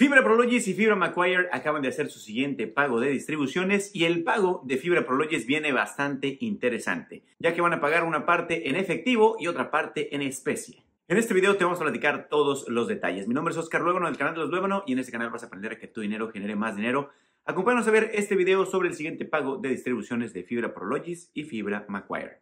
Fibra Prologis y Fibra Macquarie acaban de hacer su siguiente pago de distribuciones y el pago de Fibra Prologis viene bastante interesante, ya que van a pagar una parte en efectivo y otra parte en especie. En este video te vamos a platicar todos los detalles. Mi nombre es Oscar Luébano del canal de los Luébano y en este canal vas a aprender a que tu dinero genere más dinero. Acompáñanos a ver este video sobre el siguiente pago de distribuciones de Fibra Prologis y Fibra Macquarie.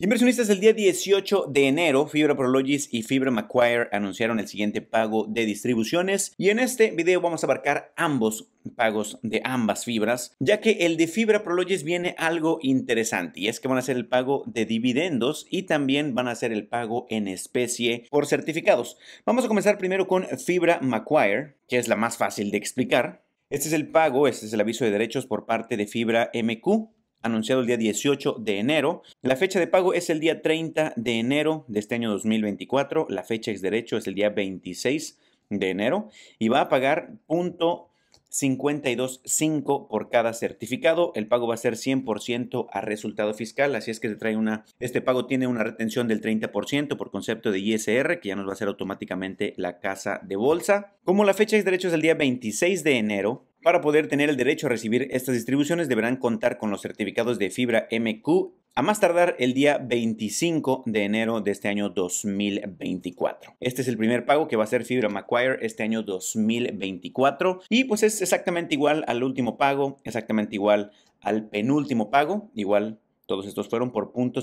Inversionistas, el día 18 de enero, Fibra Prologis y Fibra Macquarie anunciaron el siguiente pago de distribuciones y en este video vamos a abarcar ambos pagos de ambas fibras, ya que el de Fibra Prologis viene algo interesante y es que van a ser el pago de dividendos y también van a hacer el pago en especie por certificados. Vamos a comenzar primero con Fibra Macquarie, que es la más fácil de explicar. Este es el pago, este es el aviso de derechos por parte de Fibra MQ anunciado el día 18 de enero. La fecha de pago es el día 30 de enero de este año 2024. La fecha ex derecho es el día 26 de enero y va a pagar punto 52.5 por cada certificado. El pago va a ser 100% a resultado fiscal, así es que se trae una este pago tiene una retención del 30% por concepto de ISR que ya nos va a hacer automáticamente la casa de bolsa. Como la fecha ex derecho es el día 26 de enero, para poder tener el derecho a recibir estas distribuciones deberán contar con los certificados de fibra MQ a más tardar el día 25 de enero de este año 2024. Este es el primer pago que va a ser Fibra Macquire este año 2024 y pues es exactamente igual al último pago, exactamente igual al penúltimo pago, igual todos estos fueron por punto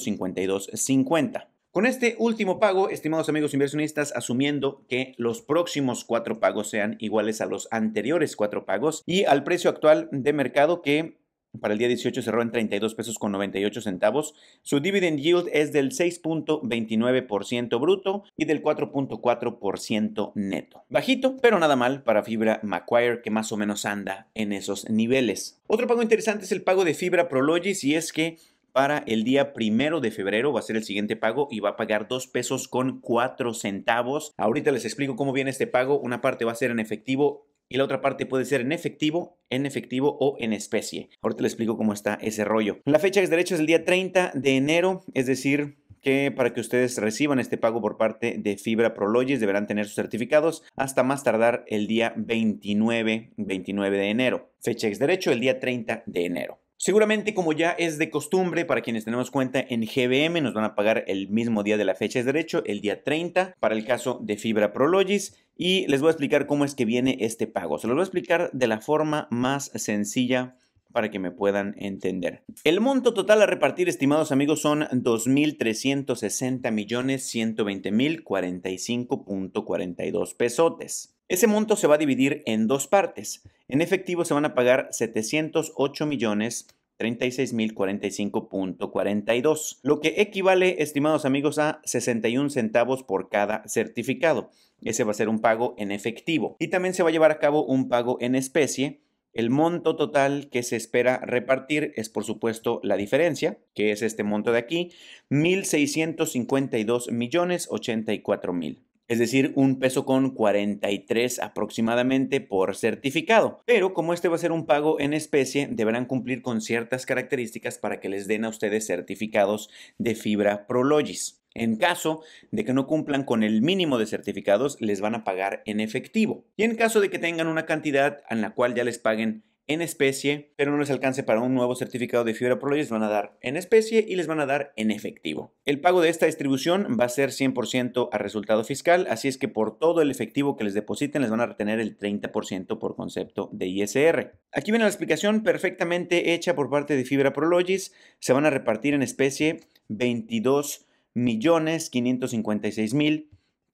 con este último pago, estimados amigos inversionistas, asumiendo que los próximos cuatro pagos sean iguales a los anteriores cuatro pagos y al precio actual de mercado que para el día 18 cerró en 32 pesos con 98 centavos. Su dividend yield es del 6.29% bruto y del 4.4% neto. Bajito, pero nada mal para Fibra Macquarie que más o menos anda en esos niveles. Otro pago interesante es el pago de Fibra Prologis y es que para el día primero de febrero va a ser el siguiente pago y va a pagar dos pesos con cuatro centavos. Ahorita les explico cómo viene este pago. Una parte va a ser en efectivo y la otra parte puede ser en efectivo, en efectivo o en especie. Ahorita les explico cómo está ese rollo. La fecha de derecho es el día 30 de enero, es decir, que para que ustedes reciban este pago por parte de Fibra Prologis deberán tener sus certificados hasta más tardar el día 29, 29 de enero. Fecha ex derecho el día 30 de enero. Seguramente como ya es de costumbre para quienes tenemos cuenta en GBM, nos van a pagar el mismo día de la fecha de derecho, el día 30, para el caso de Fibra Prologis. Y les voy a explicar cómo es que viene este pago. Se los voy a explicar de la forma más sencilla para que me puedan entender. El monto total a repartir, estimados amigos, son 2.360.120.045.42 pesotes. Ese monto se va a dividir en dos partes. En efectivo se van a pagar 708 millones 45.42, lo que equivale, estimados amigos, a 61 centavos por cada certificado. Ese va a ser un pago en efectivo. Y también se va a llevar a cabo un pago en especie. El monto total que se espera repartir es, por supuesto, la diferencia, que es este monto de aquí, 1.652 millones 84 mil es decir, un peso con 43 aproximadamente por certificado. Pero como este va a ser un pago en especie, deberán cumplir con ciertas características para que les den a ustedes certificados de fibra Prologis. En caso de que no cumplan con el mínimo de certificados, les van a pagar en efectivo. Y en caso de que tengan una cantidad en la cual ya les paguen en especie, pero no les alcance para un nuevo certificado de fibra Prologis, van a dar en especie y les van a dar en efectivo. El pago de esta distribución va a ser 100% a resultado fiscal, así es que por todo el efectivo que les depositen les van a retener el 30% por concepto de ISR. Aquí viene la explicación perfectamente hecha por parte de Fibra Prologis. Se van a repartir en especie $22,556,000 millones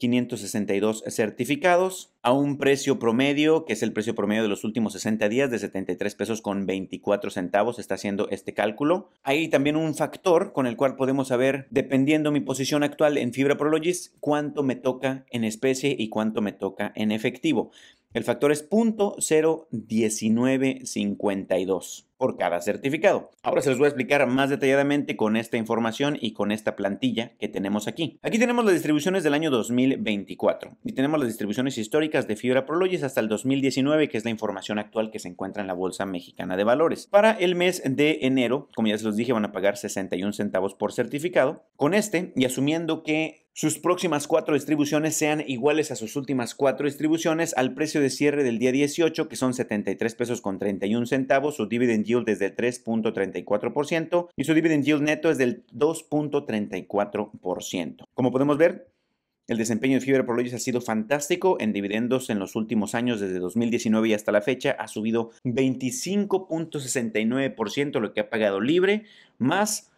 562 certificados a un precio promedio, que es el precio promedio de los últimos 60 días, de 73 pesos con 24 centavos, está haciendo este cálculo. Hay también un factor con el cual podemos saber, dependiendo mi posición actual en Fibra Prologis, cuánto me toca en especie y cuánto me toca en efectivo. El factor es 0.01952 por cada certificado. Ahora se los voy a explicar más detalladamente con esta información y con esta plantilla que tenemos aquí. Aquí tenemos las distribuciones del año 2024 y tenemos las distribuciones históricas de Fibra Prologis hasta el 2019, que es la información actual que se encuentra en la Bolsa Mexicana de Valores. Para el mes de enero, como ya se los dije, van a pagar 61 centavos por certificado. Con este, y asumiendo que sus próximas cuatro distribuciones sean iguales a sus últimas cuatro distribuciones al precio de cierre del día 18, que son 73 pesos con 31 centavos, su dividend desde el 3.34% y su dividend yield neto es del 2.34%. Como podemos ver, el desempeño de Fibra Prologis ha sido fantástico en dividendos en los últimos años, desde 2019 y hasta la fecha, ha subido 25.69% lo que ha pagado libre, más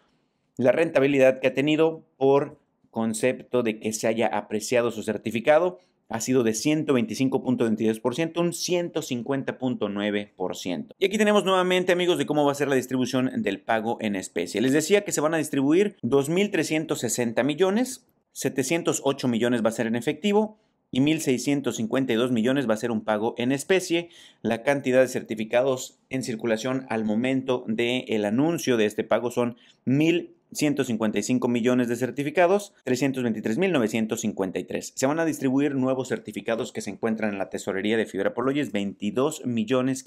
la rentabilidad que ha tenido por concepto de que se haya apreciado su certificado ha sido de 125.22%, un 150.9%. Y aquí tenemos nuevamente, amigos, de cómo va a ser la distribución del pago en especie. Les decía que se van a distribuir 2.360 millones, 708 millones va a ser en efectivo, y 1.652 millones va a ser un pago en especie. La cantidad de certificados en circulación al momento del anuncio de este pago son 1,000. 155 millones de certificados, 323.953. Se van a distribuir nuevos certificados que se encuentran en la tesorería de Fibra Poloyes, 22 millones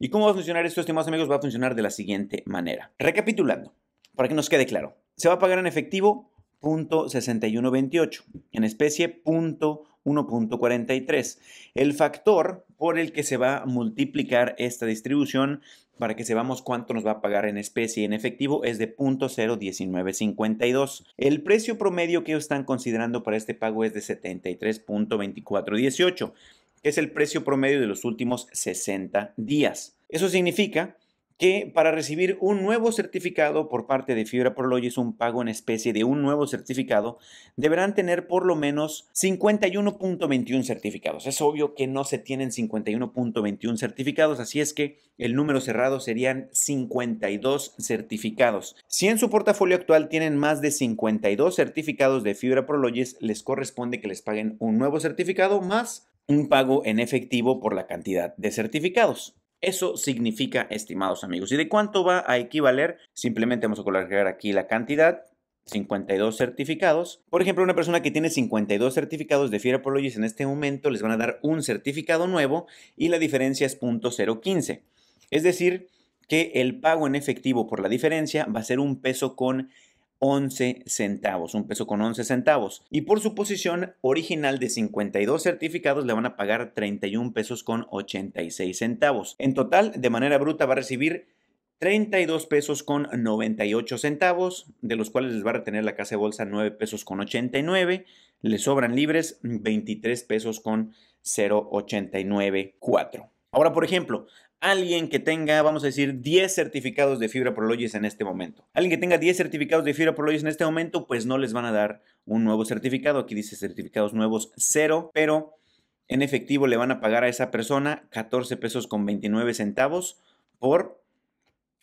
¿Y cómo va a funcionar esto, estimados amigos? Va a funcionar de la siguiente manera. Recapitulando, para que nos quede claro, se va a pagar en efectivo .6128, en especie punto 1.43. El factor por el que se va a multiplicar esta distribución para que sepamos cuánto nos va a pagar en especie y en efectivo es de 0.01952. El precio promedio que ellos están considerando para este pago es de 73.2418, que es el precio promedio de los últimos 60 días. Eso significa que para recibir un nuevo certificado por parte de Fibra Prologis, un pago en especie de un nuevo certificado, deberán tener por lo menos 51.21 certificados. Es obvio que no se tienen 51.21 certificados, así es que el número cerrado serían 52 certificados. Si en su portafolio actual tienen más de 52 certificados de Fibra Prologis, les corresponde que les paguen un nuevo certificado más un pago en efectivo por la cantidad de certificados. Eso significa, estimados amigos. ¿Y de cuánto va a equivaler? Simplemente vamos a colocar aquí la cantidad. 52 certificados. Por ejemplo, una persona que tiene 52 certificados de Fiera Apologies en este momento les van a dar un certificado nuevo y la diferencia es 0.015. Es decir, que el pago en efectivo por la diferencia va a ser un peso con 11 centavos, un peso con 11 centavos. Y por su posición original de 52 certificados le van a pagar 31 pesos con 86 centavos. En total, de manera bruta va a recibir 32 pesos con 98 centavos, de los cuales les va a retener la casa de bolsa 9 pesos con 89, le sobran libres 23 pesos con 0,89,4. Ahora, por ejemplo, alguien que tenga, vamos a decir, 10 certificados de fibra Prologis en este momento. Alguien que tenga 10 certificados de fibra Prologis en este momento, pues no les van a dar un nuevo certificado. Aquí dice certificados nuevos cero, pero en efectivo le van a pagar a esa persona 14 pesos con 29 centavos por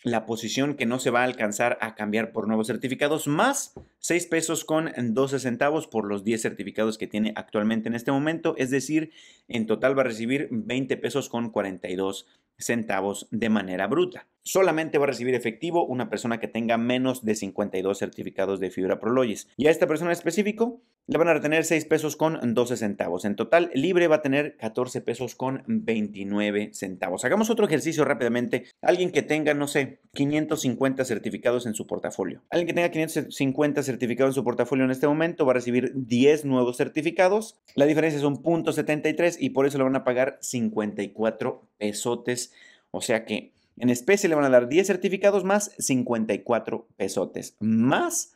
la posición que no se va a alcanzar a cambiar por nuevos certificados, más 6 pesos con 12 centavos por los 10 certificados que tiene actualmente en este momento, es decir, en total va a recibir 20 pesos con 42 centavos de manera bruta solamente va a recibir efectivo una persona que tenga menos de 52 certificados de fibra Prologis. Y a esta persona en específico le van a retener 6 pesos con 12 centavos. En total, Libre va a tener 14 pesos con 29 centavos. Hagamos otro ejercicio rápidamente. Alguien que tenga, no sé, 550 certificados en su portafolio. Alguien que tenga 550 certificados en su portafolio en este momento va a recibir 10 nuevos certificados. La diferencia es un punto 73 y por eso le van a pagar 54 pesotes. O sea que en especie le van a dar 10 certificados más 54 pesotes, más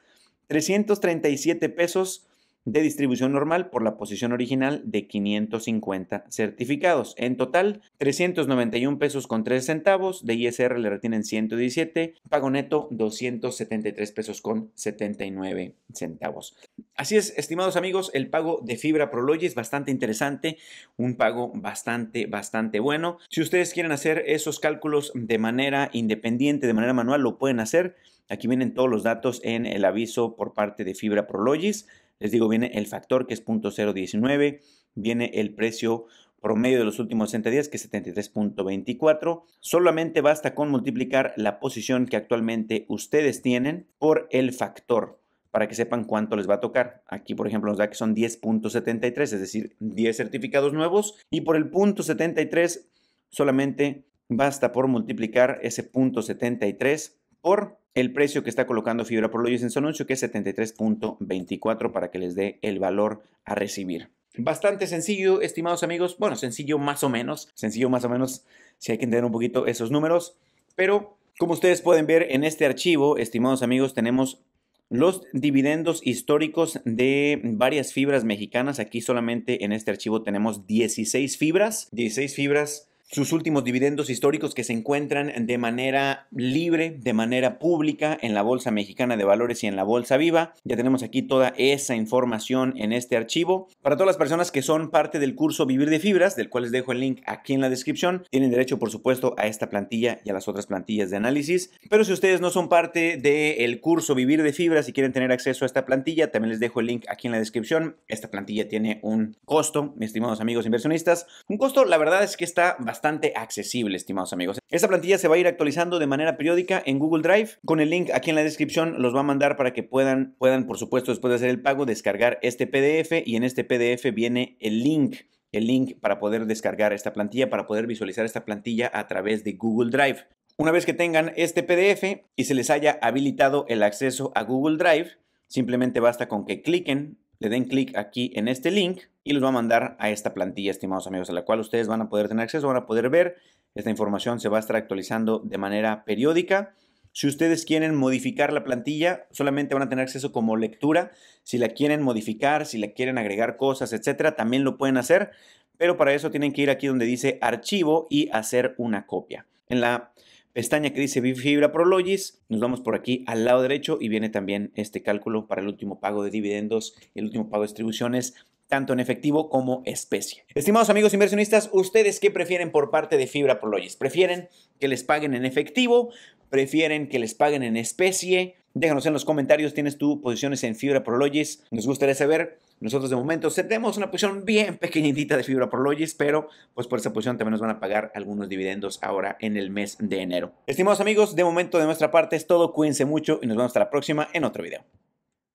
337 pesos de distribución normal por la posición original de 550 certificados. En total, 391 pesos con 3 centavos, de ISR le retienen 117, pago neto 273 pesos con 79 centavos. Así es, estimados amigos, el pago de fibra Prologis, es bastante interesante, un pago bastante, bastante bueno. Si ustedes quieren hacer esos cálculos de manera independiente, de manera manual, lo pueden hacer. Aquí vienen todos los datos en el aviso por parte de Fibra Prologis. Les digo, viene el factor que es 0.019, viene el precio promedio de los últimos 60 días, que es 73.24. Solamente basta con multiplicar la posición que actualmente ustedes tienen por el factor para que sepan cuánto les va a tocar. Aquí, por ejemplo, nos da que son 10.73, es decir, 10 certificados nuevos. Y por el punto 73, solamente basta por multiplicar ese punto 73 por el precio que está colocando Fibra por en su anuncio, que es 73.24 para que les dé el valor a recibir. Bastante sencillo, estimados amigos. Bueno, sencillo más o menos. Sencillo más o menos si hay que entender un poquito esos números. Pero como ustedes pueden ver en este archivo, estimados amigos, tenemos los dividendos históricos de varias fibras mexicanas. Aquí solamente en este archivo tenemos 16 fibras. 16 fibras sus últimos dividendos históricos que se encuentran de manera libre, de manera pública en la Bolsa Mexicana de Valores y en la Bolsa Viva. Ya tenemos aquí toda esa información en este archivo. Para todas las personas que son parte del curso Vivir de Fibras, del cual les dejo el link aquí en la descripción, tienen derecho por supuesto a esta plantilla y a las otras plantillas de análisis. Pero si ustedes no son parte del curso Vivir de Fibras y quieren tener acceso a esta plantilla, también les dejo el link aquí en la descripción. Esta plantilla tiene un costo, mis estimados amigos inversionistas. Un costo, la verdad es que está bastante bastante accesible, estimados amigos. Esta plantilla se va a ir actualizando de manera periódica en Google Drive. Con el link aquí en la descripción los va a mandar para que puedan, puedan por supuesto, después de hacer el pago, descargar este PDF y en este PDF viene el link el link para poder descargar esta plantilla, para poder visualizar esta plantilla a través de Google Drive. Una vez que tengan este PDF y se les haya habilitado el acceso a Google Drive, simplemente basta con que cliquen le den clic aquí en este link y los va a mandar a esta plantilla, estimados amigos, a la cual ustedes van a poder tener acceso, van a poder ver. Esta información se va a estar actualizando de manera periódica. Si ustedes quieren modificar la plantilla, solamente van a tener acceso como lectura. Si la quieren modificar, si la quieren agregar cosas, etcétera, también lo pueden hacer. Pero para eso tienen que ir aquí donde dice archivo y hacer una copia. En la pestaña que dice Fibra Prologis, nos vamos por aquí al lado derecho y viene también este cálculo para el último pago de dividendos y el último pago de distribuciones tanto en efectivo como especie. Estimados amigos inversionistas, ¿ustedes qué prefieren por parte de Fibra Prologis? ¿Prefieren que les paguen en efectivo? ¿Prefieren que les paguen en especie? Déjanos en los comentarios, tienes tú posiciones en Fibra Prologis. Nos gustaría saber nosotros de momento tenemos una posición bien pequeñita de Fibra por Prologis, pero pues por esa posición también nos van a pagar algunos dividendos ahora en el mes de enero. Estimados amigos, de momento de nuestra parte es todo. Cuídense mucho y nos vemos hasta la próxima en otro video.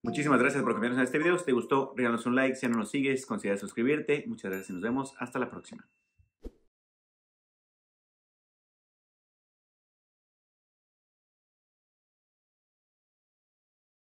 Muchísimas gracias por acompañarnos en este video. Si te gustó, regalos un like. Si no nos sigues, considera suscribirte. Muchas gracias y nos vemos. Hasta la próxima.